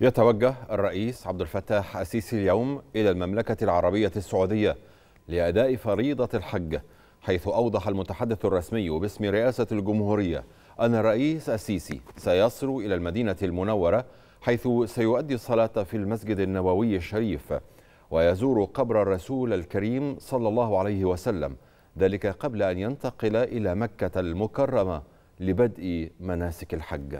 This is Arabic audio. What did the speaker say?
يتوجه الرئيس عبد الفتاح السيسي اليوم إلى المملكة العربية السعودية لأداء فريضة الحج حيث أوضح المتحدث الرسمي باسم رئاسة الجمهورية أن الرئيس السيسي سيصل إلى المدينة المنورة حيث سيؤدي الصلاة في المسجد النبوي الشريف ويزور قبر الرسول الكريم صلى الله عليه وسلم ذلك قبل أن ينتقل إلى مكة المكرمة لبدء مناسك الحج